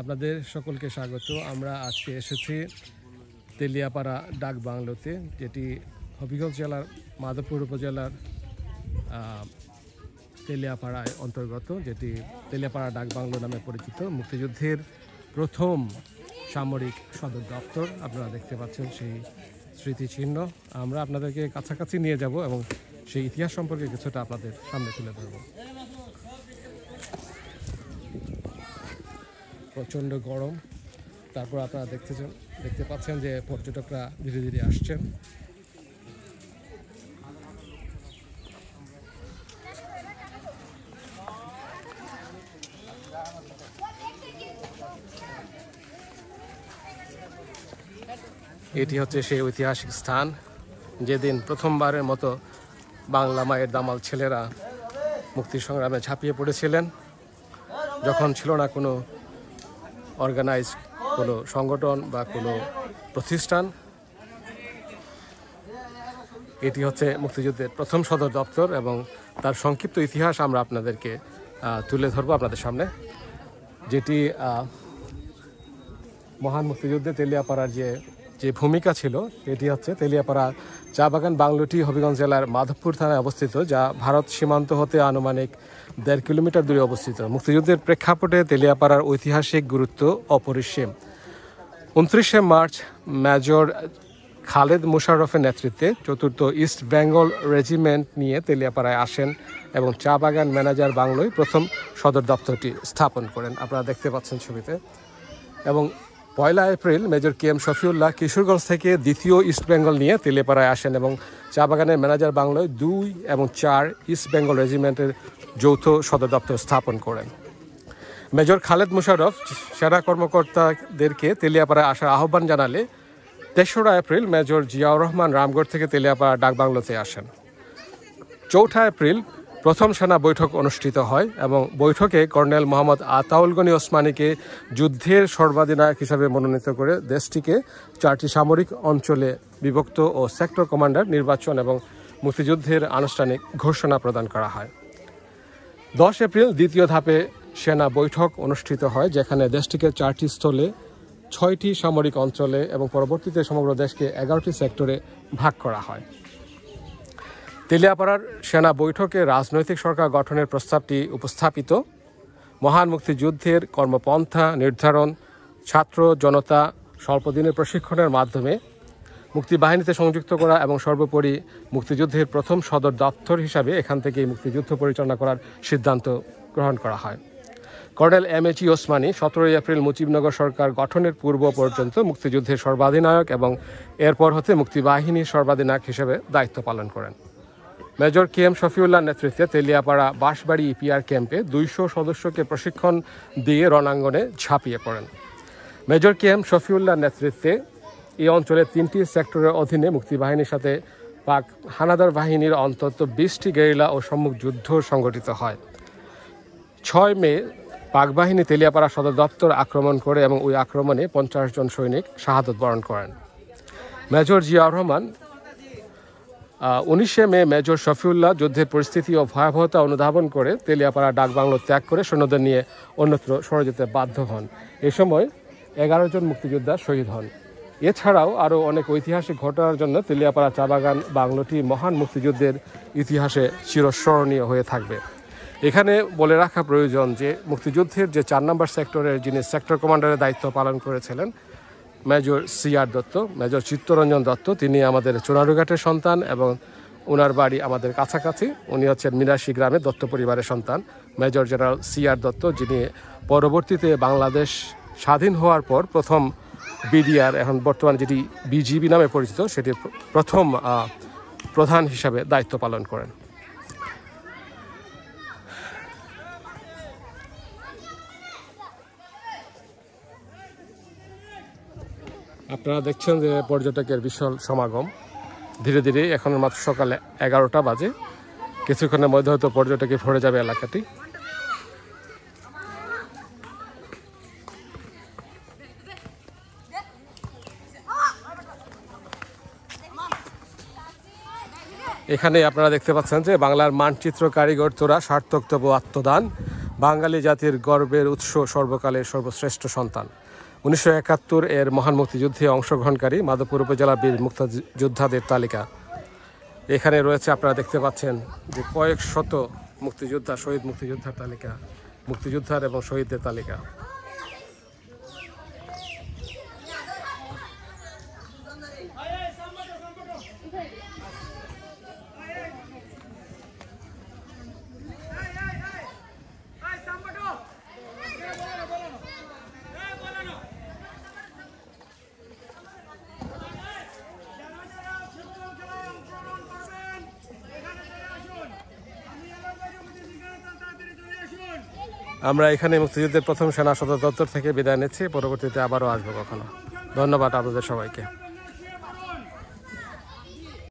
আপনাদের সকলকে স্বাগত আমরা আজকে এসেছি তেলিয়াপাড়া ডাক বাংলোতে যেটি হবিগঞ্জ জেলার মাধবপুর উপজেলার তেলিয়াপাড়ায় অন্তর্গত যেটি তেলিয়াপাড়া ডাক বাংলো নামে পরিচিত মুক্তিযুদ্ধের প্রথম সামরিক সদর দপ্তর আপনারা দেখতে পাচ্ছেন সেই স্মৃতিচিহ্ন আমরা আপনাদেরকে কাছাকাছি নিয়ে যাব এবং সেই ইতিহাস সম্পর্কে কিছুটা আপনাদের সামনে তুলে ধরবো প্রচণ্ড গরম তারপর আপনারা দেখতেছেন দেখতে পাচ্ছেন যে পর্যটকরা ধীরে ধীরে আসছেন এটি হচ্ছে সেই ঐতিহাসিক স্থান যেদিন প্রথমবারের মতো বাংলা মায়ের দামাল ছেলেরা মুক্তি সংগ্রামে ঝাঁপিয়ে পড়েছিলেন যখন ছিল না কোনো অর্গানাইজ কোনো সংগঠন বা কোনো প্রতিষ্ঠান এটি হচ্ছে মুক্তিযুদ্ধের প্রথম সদর দপ্তর এবং তার সংক্ষিপ্ত ইতিহাস আমরা আপনাদেরকে তুলে ধরবো আপনাদের সামনে যেটি মহান মুক্তিযুদ্ধে তেলিয়াপাড়ার যে যে ভূমিকা ছিল এটি হচ্ছে তেলিয়াপাড়া চা বাগান বাংলোটি হবিগঞ্জ জেলার মাধবপুর থানায় অবস্থিত যা ভারত সীমান্ত হতে আনুমানিক দেড় কিলোমিটার দূরে অবস্থিত মুক্তিযুদ্ধের প্রেক্ষাপটে তেলিয়াপাড়ার ঐতিহাসিক গুরুত্ব অপরিসীম উনত্রিশে মার্চ মেজর খালেদ মুশারফের নেতৃত্বে চতুর্থ ইস্ট বেঙ্গল রেজিমেন্ট নিয়ে তেলিয়াপাড়ায় আসেন এবং চা বাগান ম্যানেজার বাংলোয় প্রথম সদর দপ্তরটি স্থাপন করেন আপনারা দেখতে পাচ্ছেন ছবিতে এবং পয়লা April major K M Shafiullah Kishoreganj থেকে দ্বিতীয় ইস্টবেঙ্গল নিয়ে তেলেপাড়ায় আসেন এবং চা বাগানের ম্যানেজার বাংলায় দুই এবং চার ইস্টবেঙ্গল রেজিমেন্টের যৌথ সদর দপ্তর স্থাপন করেন মেজর খালেদ মুশারফ সেনা কর্মকর্তাদেরকে তেলিয়াপাড়ায় আসার আহ্বান জানালে তেসরা এপ্রিল মেজর জিয়াউর রহমান রামগড় থেকে তেলিয়াপাড়া ডাকবাংলোতে আসেন চৌঠা এপ্রিল প্রথম সেনা বৈঠক অনুষ্ঠিত হয় এবং বৈঠকে কর্নেল মোহাম্মদ আতাউল গনি ওসমানীকে যুদ্ধের সর্বাধিনায়ক হিসাবে মনোনীত করে দেশটিকে চারটি সামরিক অঞ্চলে বিভক্ত ও সেক্টর কমান্ডার নির্বাচন এবং মুক্তিযুদ্ধের আনুষ্ঠানিক ঘোষণা প্রদান করা হয় দশ এপ্রিল দ্বিতীয় ধাপে সেনা বৈঠক অনুষ্ঠিত হয় যেখানে দেশটিকে চারটি স্থলে ছয়টি সামরিক অঞ্চলে এবং পরবর্তীতে সমগ্র দেশকে এগারোটি সেক্টরে ভাগ করা হয় তেলিয়াপাড়ার সেনা বৈঠকে রাজনৈতিক সরকার গঠনের প্রস্তাবটি উপস্থাপিত মহান মুক্তিযুদ্ধের কর্মপন্থা নির্ধারণ ছাত্র জনতা স্বল্পদিনের প্রশিক্ষণের মাধ্যমে মুক্তিবাহিনীতে সংযুক্ত করা এবং সর্বোপরি মুক্তিযুদ্ধের প্রথম সদর দপ্তর হিসাবে এখান থেকেই মুক্তিযুদ্ধ পরিচালনা করার সিদ্ধান্ত গ্রহণ করা হয় কর্নেল এম এইচ ওসমানী সতেরোই এপ্রিল মুজিবনগর সরকার গঠনের পূর্ব পর্যন্ত মুক্তিযুদ্ধের সর্বাধিনায়ক এবং এরপর হতে মুক্তিবাহিনীর সর্বাধিনায়ক হিসেবে দায়িত্ব পালন করেন মেজর কে এম শফিউল্লাহ নেতৃত্বে তেলিয়াপাড়া বাঁশবাড়ি ইপিআর e ক্যাম্পে দুইশো সদস্যকে প্রশিক্ষণ দিয়ে রণাঙ্গনে ঝাঁপিয়ে পড়েন মেজর কে এম শফিউল্লাহ নেতৃত্বে এই অঞ্চলে তিনটি সেক্টরের অধীনে মুক্তিবাহিনীর সাথে পাক হানাদার বাহিনীর অন্তত বিশটি গেরিলা ও সম্মুখ যুদ্ধ সংগঠিত হয় ছয় মে পাক বাহিনী তেলিয়াপাড়া সদর দপ্তর আক্রমণ করে এবং ওই আক্রমণে পঞ্চাশ জন সৈনিক শাহাদত বরণ করেন মেজর জিয়াউর রহমান উনিশে মে মেজর শফিউল্লাহ যুদ্ধের পরিস্থিতি ও ভয়াবহতা অনুধাবন করে তেলিয়াপাড়া ডাকবাংলো ত্যাগ করে সৈন্যদের নিয়ে অন্যত্র সরে যেতে বাধ্য হন এ সময় এগারো জন মুক্তিযোদ্ধা শহীদ হন এছাড়াও আরও অনেক ঐতিহাসিক ঘটনার জন্য তেলিয়াপাড়া চা বাগান বাংলোটি মহান মুক্তিযুদ্ধের ইতিহাসে চিরস্মরণীয় হয়ে থাকবে এখানে বলে রাখা প্রয়োজন যে মুক্তিযুদ্ধের যে চার নম্বর সেক্টরের যিনি সেক্টর কমান্ডারের দায়িত্ব পালন করেছিলেন major R Dutta major Chittaranjan Dutta তিনি আমাদের চোরারুঘাটের সন্তান এবং ওনার বাড়ি আমাদের কাছাকাছি উনি হচ্ছেন মিনাশি গ্রামে দত্ত পরিবারের সন্তান মেজর জেনারেল আর দত্ত যিনি পরবর্তীতে বাংলাদেশ স্বাধীন হওয়ার পর প্রথম বিডিআর এখন বর্তমানে যেটি বিজিবি নামে পরিচিত সেটির প্রথম প্রধান হিসাবে দায়িত্ব পালন করেন আপনারা দেখছেন যে পর্যটকের বিশাল সমাগম ধীরে ধীরে এখন মাত্র সকালে এগারোটা বাজে কিছুক্ষণের মধ্যে হয়তো পর্যটকে ভরে যাবে এলাকাটি এখানে আপনারা দেখতে পাচ্ছেন যে বাংলার মানচিত্র কারিগর তোরা সার্থক আত্মদান বাঙালি জাতির গর্বের উৎস সর্বকালের সর্বশ্রেষ্ঠ সন্তান উনিশশো একাত্তর এর মহান মুক্তিযুদ্ধে অংশগ্রহণকারী মাধবপুর উপজেলা বীর মুক্তিযোদ্ধাদের তালিকা এখানে রয়েছে আপনারা দেখতে পাচ্ছেন যে কয়েক শত মুক্তিযোদ্ধা শহীদ মুক্তিযোদ্ধার তালিকা মুক্তিযোদ্ধার এবং শহীদদের তালিকা আমরা এখানে মুক্তিযুদ্ধের প্রথম সেনা সদর দপ্তর থেকে বিদায় নিচ্ছি পরবর্তীতে আবারও আসবো কখনো ধন্যবাদ আপনাদের সবাইকে